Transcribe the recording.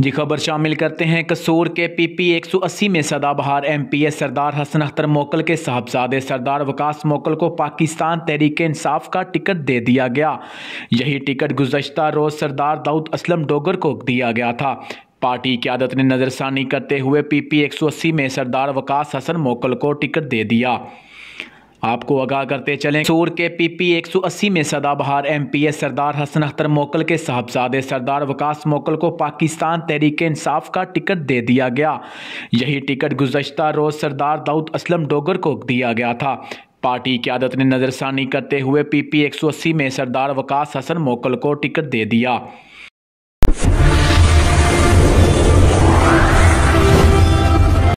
जी खबर शामिल करते हैं कसूर के पीपी 180 में सदाबहार एमपीए सरदार हसन अख्तर मोकल के साहबजादे सरदार वकास मोकल को पाकिस्तान तहरीक इंसाफ का टिकट दे दिया गया यही टिकट गुजशत रोज़ सरदार दाऊद असलम डोगर को दिया गया था पार्टी की आदत ने नज़रसानी करते हुए पीपी 180 में सरदार वकास हसन मोकल को टिकट दे दिया आपको आगाह करते चलें सूर के पीपी 180 में सदाबहार एस सरदार हसन अख्तर मोकल के साहबजादे सरदार वकास मोकल को पाकिस्तान तहरीक इंसाफ का टिकट दे दिया गया यही टिकट गुजशत रोज़ सरदार दाऊद असलम डोगर को दिया गया था पार्टी की आदत ने नज़रसानी करते हुए पीपी 180 में सरदार वकास हसन मोकल को टिकट दे दिया